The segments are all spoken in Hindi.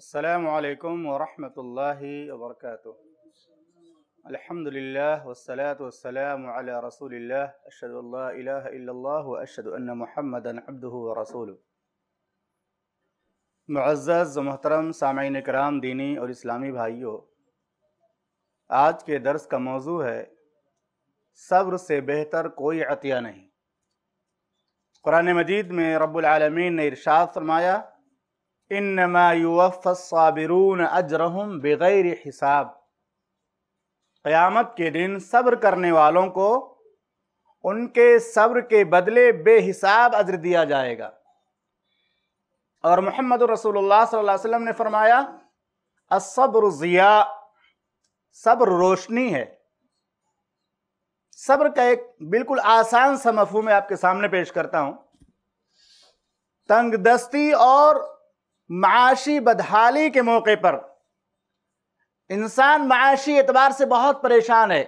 असलकम वरहमल वर्क अलहमदिल्ला वसलात वसलम रसूल अशद महमद रसूल मज़्ज़ मोहतरम सामीन कराम दीनी और इस्लामी भाइयों आज के दर्स का मौजू है सब्र से बेहतर कोई अतिया नहीं कुरान मजीद में रब्बुल रबालमीन ने इरशाद फरमाया इनमायूफ़ाबिरून अजरहम बग़ैर हिसाब क्यामत के दिन सब्र करने वालों को उनके सब्र के बदले बेहिसाब अजर दिया जाएगा और मोहम्मद रसूलुल्लाह सल्लल्लाहु अलैहि वसल्लम ने फरमाया असब्र ज़िया सब्र रोशनी है सब्र का एक बिल्कुल आसान सा मफहूम आपके सामने पेश करता हूँ तंगदस्ती और माशी बदहाली के मौके पर इंसान माशी एतबार से बहुत परेशान है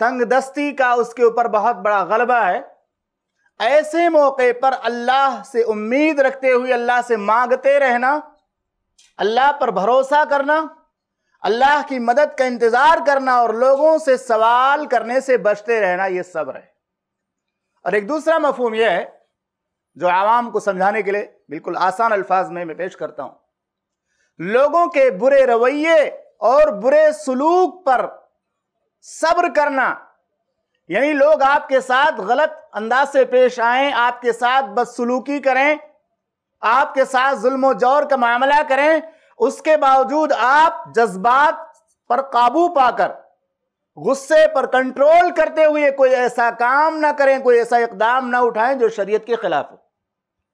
तंग दस्ती का उसके ऊपर बहुत बड़ा गलबा है ऐसे मौके पर अल्लाह से उम्मीद रखते हुए अल्लाह से मांगते रहना अल्लाह पर भरोसा करना अल्लाह की मदद का इंतज़ार करना और लोगों से सवाल करने से बचते रहना यह सब्र है और एक दूसरा मफहम यह है जो आवाम को समझाने के लिए बिल्कुल आसान अल्फाज में मैं पेश करता हूं लोगों के बुरे रवैये और बुरे सलूक पर सब्र करना यानी लोग आपके साथ गलत अंदाज से पेश आए आपके साथ बदसलूकी करें आपके साथ जुल्म जोर का मामला करें उसके बावजूद आप जज्बात पर काबू पाकर गुस्से पर कंट्रोल करते हुए कोई ऐसा काम ना करें कोई ऐसा इकदाम ना उठाएं जो शरीयत के खिलाफ हो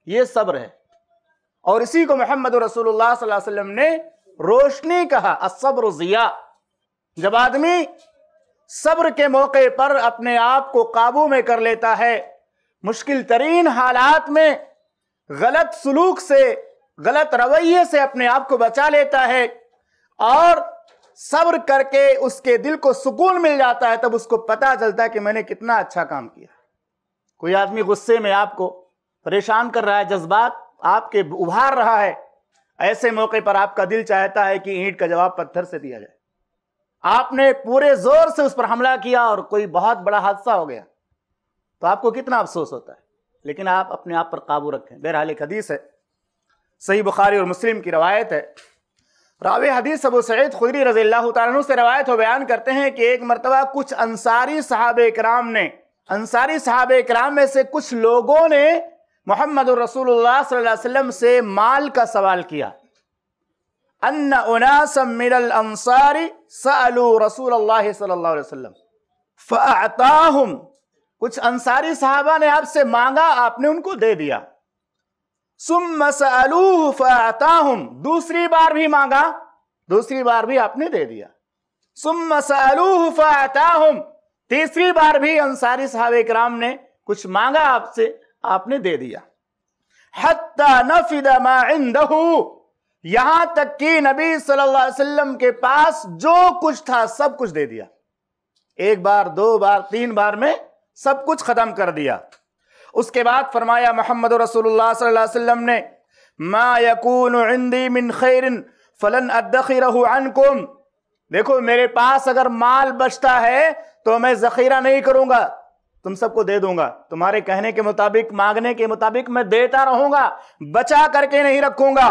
ये सब्र है और इसी को मोहम्मद रसूलुल्लाह सल्लल्लाहु अलैहि वसल्लम ने रोशनी कहा असब्र जिया जब आदमी सब्र के मौके पर अपने आप को काबू में कर लेता है मुश्किल तरीन हालात में गलत सलूक से गलत रवैये से अपने आप को बचा लेता है और सब्र करके उसके दिल को सुकून मिल जाता है तब उसको पता चलता है कि मैंने कितना अच्छा काम किया कोई आदमी गुस्से में आपको परेशान कर रहा है जज्बात आपके उभार रहा है ऐसे मौके पर आपका दिल चाहता है कि ईंट का जवाब पत्थर से दिया जाए आपने पूरे जोर से उस पर हमला किया और कोई बहुत बड़ा हादसा हो गया तो आपको कितना अफसोस होता है लेकिन आप अपने आप पर काबू रखें बहरहाल एक हदीस है सही बुखारी और मुस्लिम की रवायत है राव हदीस अबू सैद खुदरी रजी अल्लाह से रवायत हो बयान करते हैं कि एक मरतबा कुछ अंसारी साहब कराम ने अंसारी साहब कराम में से कुछ लोगों ने मोहम्मद रसूलुल्लाह से माल का सवाल किया अन्न उनासमिरल कुछ अंसारी साहबा ने आपसे मांगा आपने उनको दे दिया सुम सलूह फ़ाताहुम दूसरी बार भी मांगा दूसरी बार भी आपने दे दिया सुम सलूह फ़ाताहुम तीसरी बार भी अंसारी साहब इक्राम ने कुछ मांगा आपसे आपने दे दिया यहां तक कि नबी सल्लल्लाहु अलैहि वसल्लम के पास जो कुछ था सब कुछ दे दिया एक बार दो बार तीन बार में सब कुछ खत्म कर दिया उसके बाद फरमाया मोहम्मद रसूलुल्लाह सल्लल्लाहु अलैहि वसल्लम ने मा यकून इंदी मिन खैर फलन अदखिरहु अनकुम देखो मेरे पास अगर माल बचता है तो मैं जखीरा नहीं करूंगा तुम सबको दे दूंगा तुम्हारे कहने के मुताबिक मांगने के मुताबिक मैं देता रहूंगा बचा करके नहीं रखूंगा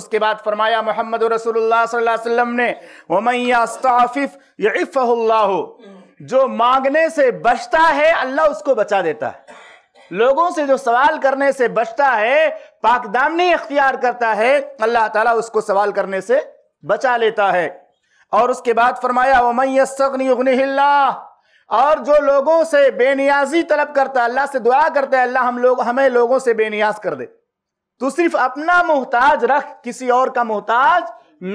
उसके बाद फरमाया मोहम्मद रसुल्लाम ने जो मांगने से बचता है अल्लाह उसको बचा देता है लोगों से जो सवाल करने से बचता है पाकदामनी इख्तियार करता है अल्लाह ताला उसको सवाल करने से बचा लेता है और उसके बाद फरमाया वमैसनी और जो लोगों से बेनियाजी तलब करता है अल्लाह से दुआ करता है अल्लाह हम लोग हमें लोगों से बेनियाज कर दे तू सिर्फ अपना मोहताज रख किसी और का मोहताज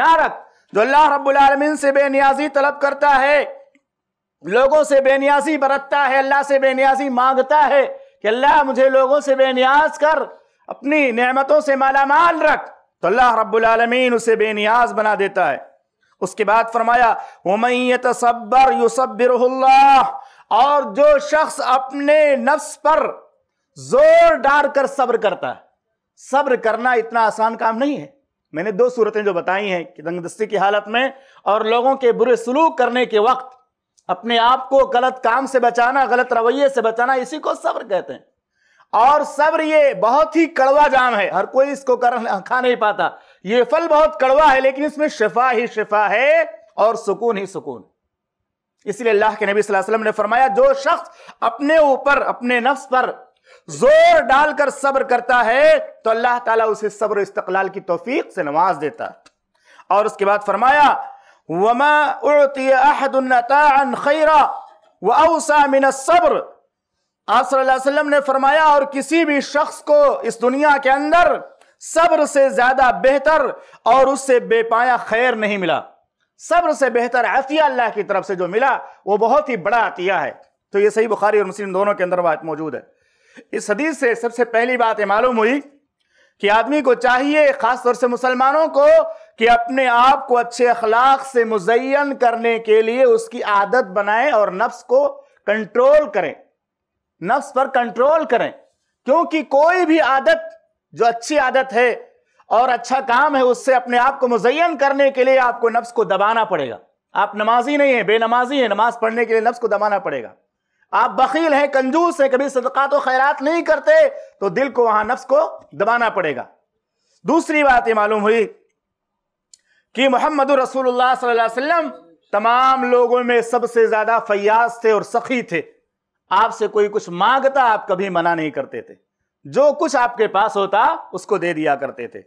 ना रख जो अल्लाह रब्बुल से बेनियाजी तलब करता है लोगों से बेनियाजी बरतता है अल्लाह से बेनियाजी मांगता है कि अल्लाह मुझे लोगों से बेनियाज कर अपनी नेमतों से मालामाल रख तो अल्लाह रब्बुल उसे बेनियाज बना देता है उसके बाद फरमाया और जो शख्स अपने नफ्स पर जोर डार कर सब्र करता है सब्र करना इतना आसान काम नहीं है मैंने दो सूरतें जो बताई हैं कि दंगदस्ती की हालत में और लोगों के बुरे सलूक करने के वक्त अपने आप को गलत काम से बचाना गलत रवैये से बचाना इसी को सब्र कहते हैं और सब्र ये बहुत ही कड़वा जाम है हर कोई इसको कर खा नहीं पाता ये फल बहुत कड़वा है लेकिन इसमें शिफा ही शिफा है और सुकून ही सुकून इसलिए अल्लाह के नबी सल्लल्लाहु अलैहि वसल्लम ने फरमाया जो शख्स अपने ऊपर अपने नफ्स पर जोर डालकर सब्र करता है तो अल्लाह ताला उसे सब्र इस्तकलाल की तोफीक से नवाज देता और उसके बाद फरमाया वमा खैरा मिन सब्र आप ने फरमाया और किसी भी शख्स को इस दुनिया के अंदर सब्र से ज्यादा बेहतर और उससे बेपाया खैर नहीं मिला सब्र से बेहतर अतिया अल्लाह की तरफ से जो मिला वो बहुत ही बड़ा अतिया है तो ये सही बुखारी और मुस्लिम दोनों के अंदर बात मौजूद है इस हदीस से सबसे पहली बात मालूम हुई कि आदमी को चाहिए खासतौर से मुसलमानों को कि अपने आप को अच्छे अखलाक से मुजयन करने के लिए उसकी आदत बनाएं और नफ्स को कंट्रोल करें नफ्स पर कंट्रोल करें क्योंकि कोई भी आदत जो अच्छी आदत है और अच्छा काम है उससे अपने आप को मुजयन करने के लिए आपको नफ्स को दबाना पड़ेगा आप नमाजी नहीं है बेनमाजी है नमाज पढ़ने के लिए नफ्स को दबाना पड़ेगा आप बकील हैं कंजूस हैं कभी सदका तो खैरात नहीं करते तो दिल को वहां नफ्स को दबाना पड़ेगा दूसरी बात यह मालूम हुई कि मोहम्मद रसूल तमाम लोगों में सबसे ज्यादा फयाज थे और सखी थे आपसे कोई कुछ मांगता आप कभी मना नहीं करते थे जो कुछ आपके पास होता उसको दे दिया करते थे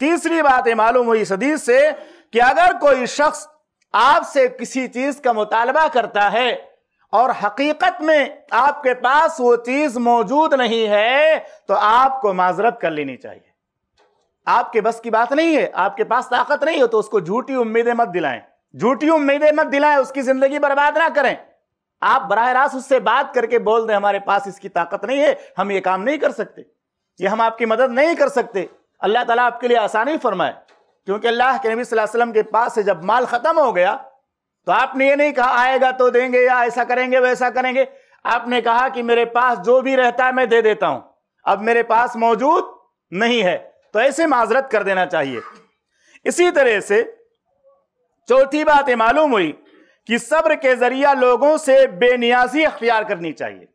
तीसरी बात मालूम हुई सदीस से कि अगर कोई शख्स आपसे किसी चीज का मुतालबा करता है और हकीकत में आपके पास वो चीज मौजूद नहीं है तो आपको माजरत कर लेनी चाहिए आपके बस की बात नहीं है आपके पास ताकत नहीं हो तो उसको झूठी उम्मीदें मत दिलाएं झूठी उम्मीदें मत दिलाएं उसकी जिंदगी बर्बाद ना करें आप बरह रास्त उससे बात करके बोल दें हमारे पास इसकी ताकत नहीं है हम ये काम नहीं कर सकते ये हम आपकी मदद नहीं कर सकते अल्लाह ताला आपके लिए आसानी फरमाए क्योंकि अल्लाह के नबी वसल्लम के पास से जब माल ख़त्म हो गया तो आपने ये नहीं कहा आएगा तो देंगे या ऐसा करेंगे वैसा करेंगे आपने कहा कि मेरे पास जो भी रहता है मैं दे देता हूं अब मेरे पास मौजूद नहीं है तो ऐसे माजरत कर देना चाहिए इसी तरह से चौथी बात मालूम हुई कि सब्र के जरिया लोगों से बेनियाजी अख्तियार करनी चाहिए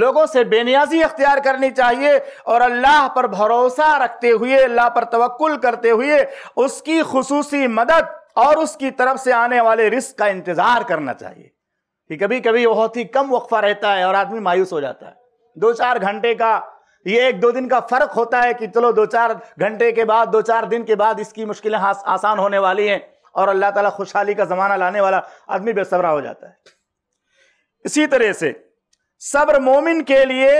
लोगों से बेनियाजी अख्तियार करनी चाहिए और अल्लाह पर भरोसा रखते हुए अल्लाह पर तवक्ल करते हुए उसकी खसूसी मदद और उसकी तरफ से आने वाले रिस्क का इंतज़ार करना चाहिए कि कभी कभी बहुत ही कम वक्फा रहता है और आदमी मायूस हो जाता है दो चार घंटे का ये एक दो दिन का फ़र्क होता है कि चलो दो चार घंटे के बाद दो चार दिन के बाद इसकी मुश्किलें आसान होने वाली हैं और अल्लाह ताला खुशहाली का ज़माना लाने वाला आदमी बेसबरा हो जाता है इसी तरह से सब्र मोमिन के लिए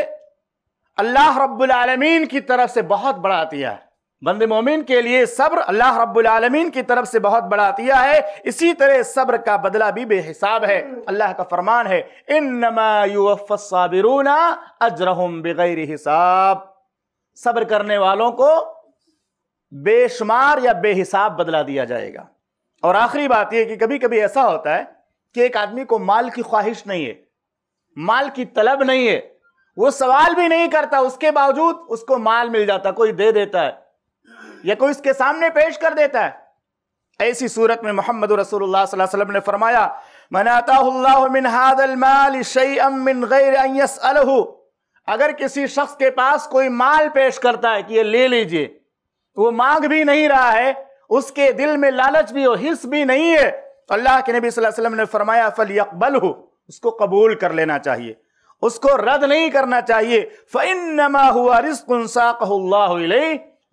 अल्लाह रब्लमीन की तरफ से बहुत बड़ा अतिया है बंद मोमिन के लिए सब्र अल्लाह रब्लमीन की तरफ से बहुत बड़ा अतिया है इसी तरह सब्र का बदला भी बेहिसाब है अल्लाह का फरमान है इन नमाबिरूना अजरहम बगैर हिसाब सब्र करने वालों को बेशुमार या बेहिसाब बदला दिया जाएगा और आखिरी बात यह कि कभी कभी ऐसा होता है कि एक आदमी को माल की ख्वाहिश नहीं है माल की तलब नहीं है वो सवाल भी नहीं करता उसके बावजूद उसको माल मिल जाता कोई दे देता है या कोई उसके सामने पेश कर देता है ऐसी सूरत में मोहम्मद रसोल्ला ने फरमाया अगर किसी शख्स के पास कोई माल पेश करता है कि ये ले लीजिए वो मांग भी नहीं रहा है उसके दिल में लालच भी हो हिस्स भी नहीं है अल्लाह के नबी सल्लल्लाहु अलैहि वसल्लम ने फरमाया फल यकबल हो उसको कबूल कर लेना चाहिए उसको रद्द नहीं करना चाहिए फ़िन नमा हुआ रिस्क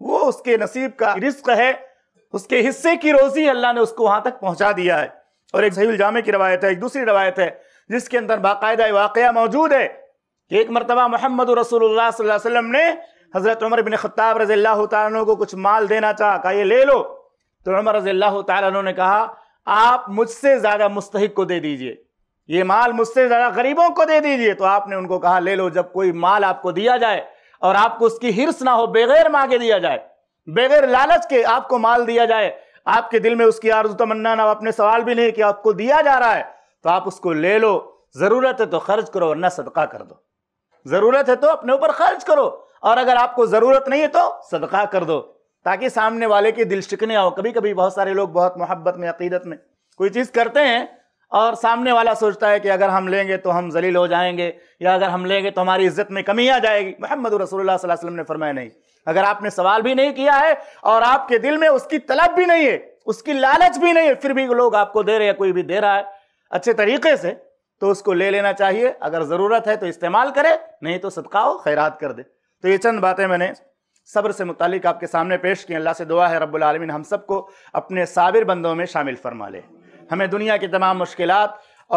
वो उसके नसीब का रिस्क है उसके हिस्से की रोजी अल्लाह ने उसको वहां तक पहुंचा दिया है और एक सही जामे की रवायत है एक दूसरी रवायत है जिसके अंदर बाकायदा वाक़ मौजूद है कि एक मरतबा मोहम्मद रसूल ने हज़रत उमर बिन ख़त्ताब रज़ी अल्लाह को कुछ माल देना चाह कहा ये ले लो तो उमर रजील्ला तु ने कहा आप मुझसे ज़्यादा मुस्तक को दे दीजिए ये माल मुझसे ज़्यादा गरीबों को दे दीजिए तो आपने उनको कहा ले लो जब कोई माल आपको दिया जाए और आपको उसकी हिरस ना हो बगैर मांगे दिया जाए बगैर लालच के आपको माल दिया जाए आपके दिल में उसकी आरजू तमन्ना ना आपने सवाल भी नहीं कि आपको दिया जा रहा है तो आप उसको ले लो ज़रूरत है तो खर्च करो वरना सदका कर दो ज़रूरत है तो अपने ऊपर खर्च करो और अगर आपको ज़रूरत नहीं है तो सदका कर दो ताकि सामने वाले के दिल शिकने आओ कभी कभी बहुत सारे लोग बहुत मोहब्बत में अकीदत में कोई चीज़ करते हैं और सामने वाला सोचता है कि अगर हम लेंगे तो हम जलील हो जाएंगे या अगर हम लेंगे तो हमारी इज्जत में कमी आ जाएगी मोहम्मद रसोल्ला वसलम ने फरमाया नहीं अगर आपने सवाल भी नहीं किया है और आपके दिल में उसकी तलब भी नहीं है उसकी लालच भी नहीं है फिर भी लोग आपको दे रहे हैं कोई भी दे रहा है अच्छे तरीके से तो उसको ले लेना चाहिए अगर ज़रूरत है तो इस्तेमाल करे नहीं तो सदकाओ खैरात कर दे तो ये चंद बातें मैंने सब्र से मुतलिक आपके सामने पेश किए अल्लाह से दुआ है रब्लमिन हम सबको अपने साबिर बंदों में शामिल फरमा ले हमें दुनिया की तमाम मुश्किल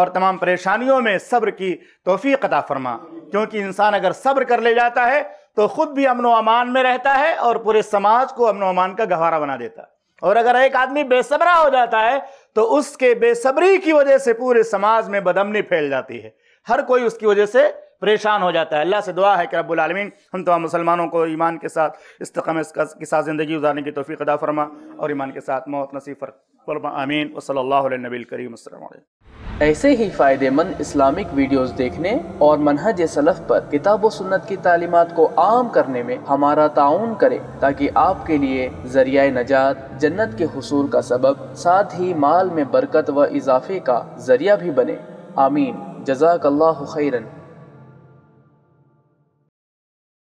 और तमाम परेशानियों में सब्र की तोफ़ी अता फरमा क्योंकि इंसान अगर सब्र कर ले जाता है तो ख़ुद भी अमन अमान में रहता है और पूरे समाज को अमन अमान का गवारा बना देता है और अगर एक आदमी बेसब्रा हो जाता है तो उसके बेसब्री की वजह से पूरे समाज में बदमनी फैल जाती है हर कोई उसकी वजह से परेशान हो जाता है अल्लाह से दुआ है कि रबालमीन हम तमाम मुसलमानों को ईमान के साथ इस्तकम के साथ ज़िंदगी गुजारने की तोफ़ी अदा फरमा और ईमान के साथ मौत नसीब फरमा आमीन वसल्ल करीम ऐसे ही फ़ायदेमंद इस्लामिक वीडियोस देखने और मनहज सलफ़ पर किताब सुन्नत की तालीमत को आम करने में हमारा ताउन करें ताकि आपके लिए जरिया नजात जन्नत के हसूल का सबब साथ ही माल में बरकत व इजाफे का जरिया भी बने आमीन जजाक खैरन